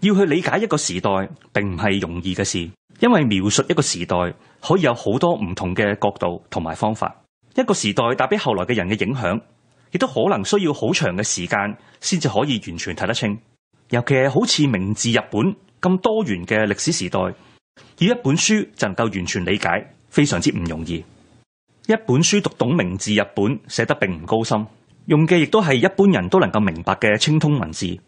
要去理解一个时代，并唔系容易嘅事，因为描述一个时代可以有好多唔同嘅角度同埋方法。一个时代带俾后来嘅人嘅影响，亦都可能需要好长嘅时间先至可以完全睇得清。尤其系好似明治日本咁多元嘅历史时代，以一本书就能够完全理解，非常之唔容易。一本书读懂明治日本，写得并唔高深，用嘅亦都系一般人都能够明白嘅清通文字。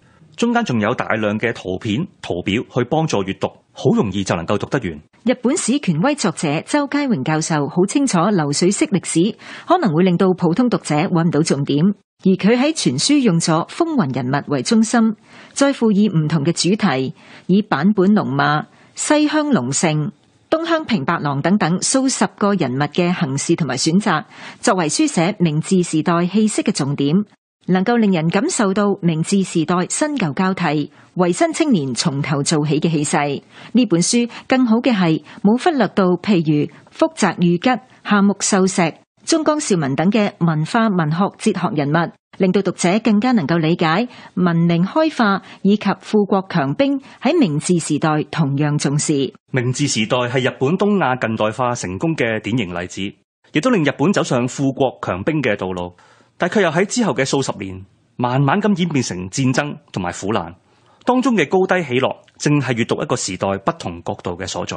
中间仲有大量嘅图片、图表去帮助阅读，好容易就能够读得完。日本史权威作者周佳荣教授好清楚，流水式历史可能会令到普通读者揾唔到重点。而佢喺全书用咗风云人物为中心，再辅以唔同嘅主题，以版本龙马、西乡隆盛、东乡平八郎等等数十个人物嘅行事同埋选择，作为书写明治时代气息嘅重点。能够令人感受到明治时代新旧交替、维新青年从头做起嘅气势。呢本书更好嘅系冇忽略到，譬如福泽谕吉、夏目秀石、中江兆民等嘅文化、文学、哲学人物，令到读者更加能够理解文明开化以及富国强兵喺明治时代同样重视。明治时代系日本东亚近代化成功嘅典型例子，亦都令日本走上富国强兵嘅道路。但佢又喺之后嘅数十年，慢慢咁演变成战争同埋苦难当中嘅高低起落，正系阅读一个时代不同角度嘅所在。